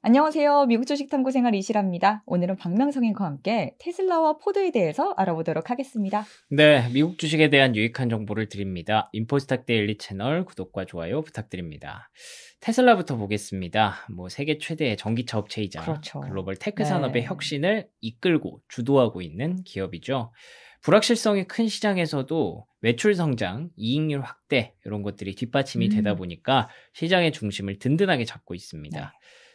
안녕하세요. 미국 주식 탐구 생활 이시라입니다. 오늘은 박명성인과 함께 테슬라와 포드에 대해서 알아보도록 하겠습니다. 네, 미국 주식에 대한 유익한 정보를 드립니다. 인포스탁 데일리 채널 구독과 좋아요 부탁드립니다. 테슬라부터 보겠습니다. 뭐 세계 최대의 전기차 업체이자 그렇죠. 글로벌 테크 네. 산업의 네. 혁신을 이끌고 주도하고 있는 기업이죠. 불확실성이 큰 시장에서도 매출 성장, 이익률 확대 이런 것들이 뒷받침이 음. 되다 보니까 시장의 중심을 든든하게 잡고 있습니다. 네.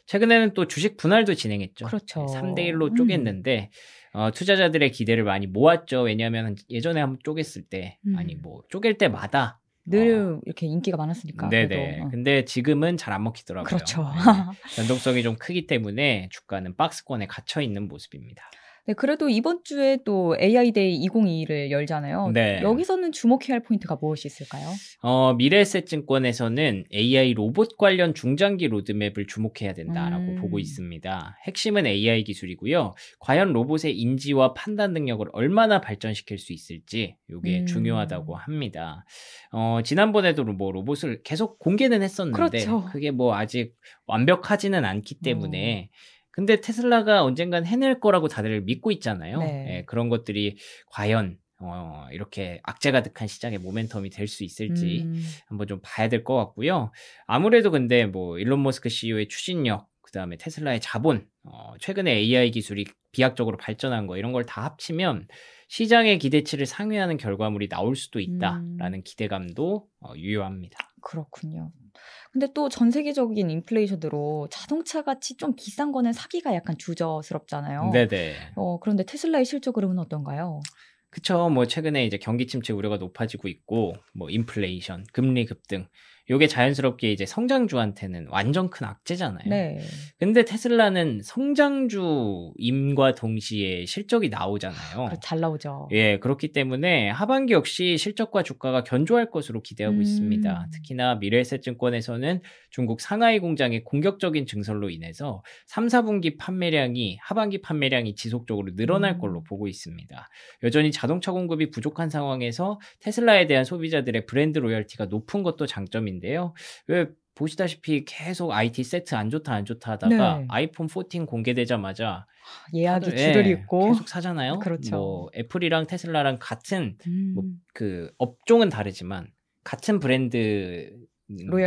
최근에는 또 주식 분할도 진행했죠. 그렇죠. 3대 1로 음. 쪼갰는데 음. 어, 투자자들의 기대를 많이 모았죠. 왜냐하면 예전에 한번 쪼갰을 때 음. 아니 뭐 쪼갤 때마다 늘 어. 이렇게 인기가 많았으니까. 네네. 네. 어. 근데 지금은 잘 안 먹히더라고요. 그렇죠. 네. 변동성이 좀 크기 때문에 주가는 박스권에 갇혀 있는 모습입니다. 네, 그래도 이번 주에 또 AI 데이 2022를 열잖아요. 네. 여기서는 주목해야 할 포인트가 무엇이 있을까요? 어, 미래에셋증권에서는 AI 로봇 관련 중장기 로드맵을 주목해야 된다라고 음. 보고 있습니다. 핵심은 AI 기술이고요. 과연 로봇의 인지와 판단 능력을 얼마나 발전시킬 수 있을지 이게 음. 중요하다고 합니다. 어, 지난번에도 뭐 로봇을 계속 공개는 했었는데 그렇죠. 그게 뭐 아직 완벽하지는 않기 때문에 어. 근데 테슬라가 언젠간 해낼 거라고 다들 믿고 있잖아요. 네. 네, 그런 것들이 과연 어, 이렇게 악재가득한 시장의 모멘텀이 될 수 있을지 음. 한번 좀 봐야 될 것 같고요. 아무래도 근데 뭐 일론 머스크 CEO의 추진력, 그 다음에 테슬라의 자본, 어, 최근에 AI 기술이 비약적으로 발전한 거 이런 걸 다 합치면 시장의 기대치를 상회하는 결과물이 나올 수도 있다라는 음. 기대감도 어, 유효합니다. 그렇군요. 근데 또 전 세계적인 인플레이션으로 자동차 같이 좀 비싼 거는 사기가 약간 주저스럽잖아요. 네네. 어, 그런데 테슬라의 실적으로는 어떤가요? 그쵸. 뭐 최근에 이제 경기 침체 우려가 높아지고 있고 뭐 인플레이션, 금리 급등 요게 자연스럽게 이제 성장주한테는 완전 큰 악재잖아요. 네. 근데 테슬라는 성장주임과 동시에 실적이 나오잖아요. 아, 그렇, 잘 나오죠. 예, 그렇기 때문에 하반기 역시 실적과 주가가 견조할 것으로 기대하고 음... 있습니다. 특히나 미래세셋증권에서는 중국 상하이 공장의 공격적인 증설로 인해서 3, 4분기 판매량이 하반기 판매량이 지속적으로 늘어날 음... 걸로 보고 있습니다. 여전히 자동차 공급이 부족한 상황에서 테슬라에 대한 소비자들의 브랜드 로열티가 높은 것도 장점인데요. 왜 보시다시피 계속 IT 세트 안 좋다 안 좋다 하다가 네. 아이폰 14 공개되자마자 아, 예약이 다들, 예, 줄을 잇고 예, 계속 사잖아요. 그렇죠. 뭐 애플이랑 테슬라랑 같은 뭐 음. 뭐그 업종은 다르지만 같은 브랜드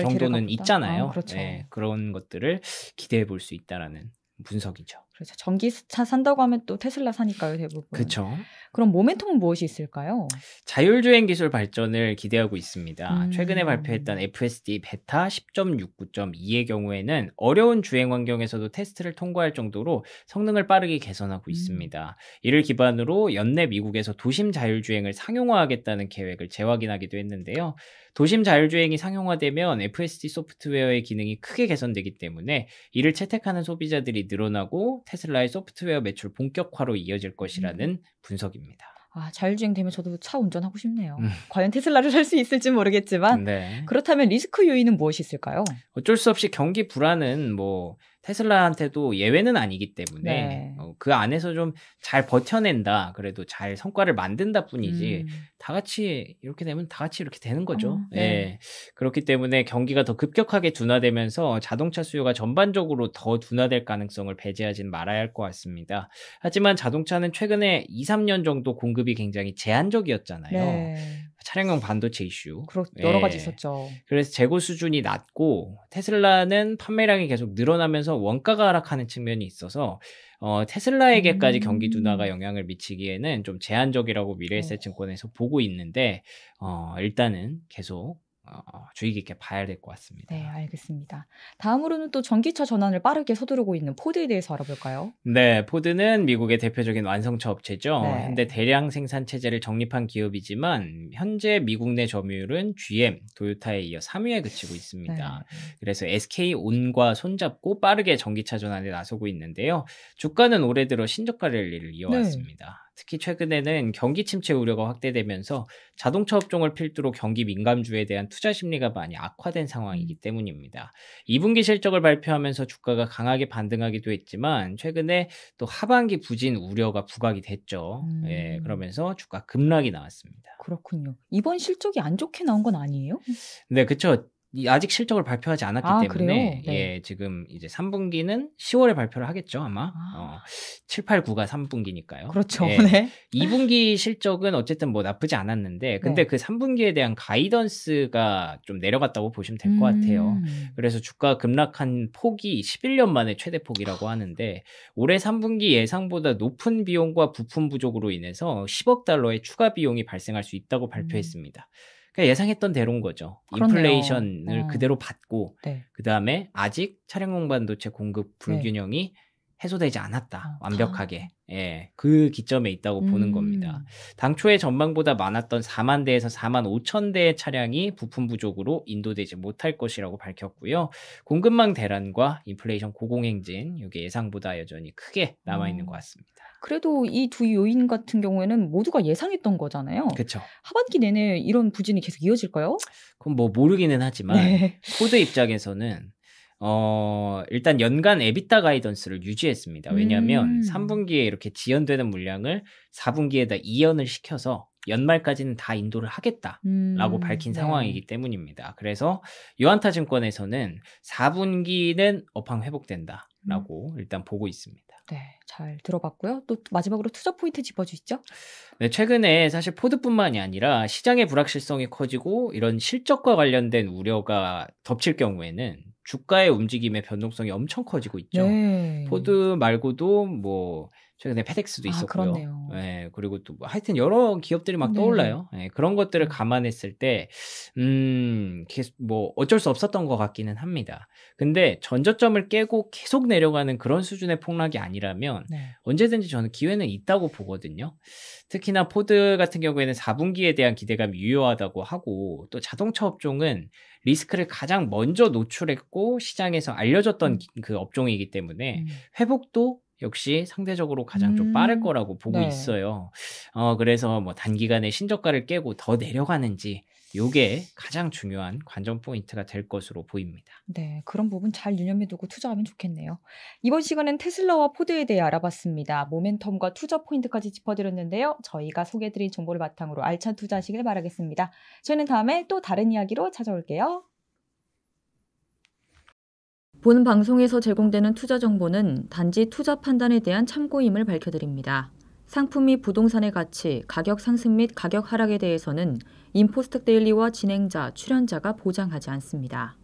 정도는 있잖아요. 아, 그렇죠. 예, 그런 것들을 기대해 볼 수 있다라는 분석이죠. 그래서 전기차 산다고 하면 또 테슬라 사니까요, 대부분. 그렇죠. 그럼 모멘텀은 무엇이 있을까요? 자율주행 기술 발전을 기대하고 있습니다. 음. 최근에 발표했던 FSD 베타 10.69.2의 경우에는 어려운 주행 환경에서도 테스트를 통과할 정도로 성능을 빠르게 개선하고 음. 있습니다. 이를 기반으로 연내 미국에서 도심 자율주행을 상용화하겠다는 계획을 재확인하기도 했는데요. 도심 자율주행이 상용화되면 FSD 소프트웨어의 기능이 크게 개선되기 때문에 이를 채택하는 소비자들이 늘어나고 테슬라의 소프트웨어 매출 본격화로 이어질 것이라는 음. 분석입니다. 아, 자율주행되면 저도 차 운전하고 싶네요. 음. 과연 테슬라를 살 수 있을지 모르겠지만 네. 그렇다면 리스크 요인은 무엇이 있을까요? 어쩔 수 없이 경기 불안은 뭐 테슬라한테도 예외는 아니기 때문에 네. 어, 그 안에서 좀 잘 버텨낸다 그래도 잘 성과를 만든다 뿐이지 음. 다 같이 이렇게 되면 다 같이 이렇게 되는 거죠. 음, 예. 네. 예. 그렇기 때문에 경기가 더 급격하게 둔화되면서 자동차 수요가 전반적으로 더 둔화될 가능성을 배제하진 말아야 할 것 같습니다. 하지만 자동차는 최근에 2, 3년 정도 공급이 굉장히 제한적이었잖아요. 네. 차량용 반도체 이슈. 그렇, 예. 여러 가지 예. 있었죠. 그래서 재고 수준이 낮고 테슬라는 판매량이 계속 늘어나면서 원가가 하락하는 측면이 있어서 어, 테슬라에게까지 음. 경기 둔화가 영향을 미치기에는 좀 제한적이라고 미래에셋증권에서 어. 보고 있는데 어, 일단은 계속 어, 어, 주의 깊게 봐야 될 것 같습니다. 네, 알겠습니다. 다음으로는 또 전기차 전환을 빠르게 서두르고 있는 포드에 대해서 알아볼까요? 네, 포드는 미국의 대표적인 완성차 업체죠. 네. 현대 대량 생산 체제를 정립한 기업이지만 현재 미국 내 점유율은 GM, 도요타에 이어 3위에 그치고 있습니다. 네. 네. 그래서 SK 온과 손잡고 빠르게 전기차 전환에 나서고 있는데요. 주가는 올해 들어 신저가 랠리를 네. 이어왔습니다. 네. 특히 최근에는 경기 침체 우려가 확대되면서 자동차 업종을 필두로 경기 민감주에 대한 투자 심리가 많이 악화된 상황이기 음. 때문입니다. 2분기 실적을 발표하면서 주가가 강하게 반등하기도 했지만 최근에 또 하반기 부진 우려가 부각이 됐죠. 예, 음. 예, 그러면서 주가 급락이 나왔습니다. 그렇군요. 이번 실적이 안 좋게 나온 건 아니에요? 네, 그렇죠. 아직 실적을 발표하지 않았기 아, 때문에 예, 네. 예, 지금 이제 3분기는 10월에 발표를 하겠죠 아마 아. 어, 7, 8, 9가 3분기니까요. 그렇죠. 예, 네. 2분기 실적은 어쨌든 뭐 나쁘지 않았는데 네. 근데 네. 그 3분기에 대한 가이던스가 좀 내려갔다고 보시면 될 것 같아요. 음. 그래서 주가 급락한 폭이 11년 만에 최대 폭이라고 아. 하는데 올해 3분기 예상보다 높은 비용과 부품 부족으로 인해서 10억 달러의 추가 비용이 발생할 수 있다고 음. 발표했습니다. 음. 그냥 예상했던 대로인 거죠. 그렇네요. 인플레이션을 어. 그대로 받고 네. 그다음에 아직 차량 공반도체 공급 네. 불균형이 네. 해소되지 않았다. 아, 완벽하게. 예, 그 기점에 있다고 음. 보는 겁니다. 음. 당초의 전망보다 많았던 4만 대에서 4만 5천 대의 차량이 부품 부족으로 인도되지 못할 것이라고 밝혔고요. 공급망 대란과 인플레이션 고공행진, 이게 예상보다 여전히 크게 남아있는 음. 것 같습니다. 그래도 이 두 요인 같은 경우에는 모두가 예상했던 거잖아요. 그렇죠. 하반기 내내 이런 부진이 계속 이어질까요? 그럼 뭐 모르기는 하지만 네. 코드 입장에서는 어, 일단 연간 에비타 가이던스를 유지했습니다. 왜냐하면 음. 3분기에 이렇게 지연되는 물량을 4분기에다 이연을 시켜서 연말까지는 다 인도를 하겠다라고 음. 밝힌 네. 상황이기 때문입니다. 그래서 요한타증권에서는 4분기는 업황 회복된다라고 음. 일단 보고 있습니다. 네, 잘 들어봤고요. 또 마지막으로 투자 포인트 짚어주시죠. 네, 최근에 사실 포드뿐만이 아니라 시장의 불확실성이 커지고 이런 실적과 관련된 우려가 덮칠 경우에는 주가의 움직임의 변동성이 엄청 커지고 있죠. 네. 포드 말고도 뭐 최근에 페덱스도 아, 있었고요. 아, 네, 그리고 또 뭐 하여튼 여러 기업들이 막 네. 떠올라요. 네, 그런 것들을 감안했을 때, 음, 뭐 어쩔 수 없었던 것 같기는 합니다. 근데 전저점을 깨고 계속 내려가는 그런 수준의 폭락이 아니라면 네. 언제든지 저는 기회는 있다고 보거든요. 특히나 포드 같은 경우에는 4분기에 대한 기대감이 유효하다고 하고 또 자동차 업종은 리스크를 가장 먼저 노출했고 시장에서 알려졌던 음. 그 업종이기 때문에 음. 회복도 역시 상대적으로 가장 음. 좀 빠를 음. 거라고 보고 네. 있어요. 어, 그래서 뭐 단기간에 신저가를 깨고 더 내려가는지 요게 가장 중요한 관전 포인트가 될 것으로 보입니다. 네, 그런 부분 잘 유념해 두고 투자하면 좋겠네요. 이번 시간은 테슬라와 포드에 대해 알아봤습니다. 모멘텀과 투자 포인트까지 짚어드렸는데요. 저희가 소개해드린 정보를 바탕으로 알찬 투자하시길 바라겠습니다. 저희는 다음에 또 다른 이야기로 찾아올게요. 본 방송에서 제공되는 투자 정보는 단지 투자 판단에 대한 참고임을 밝혀드립니다. 상품 및 부동산의 가치, 가격 상승 및 가격 하락에 대해서는 인포스텍 데일리와 진행자, 출연자가 보장하지 않습니다.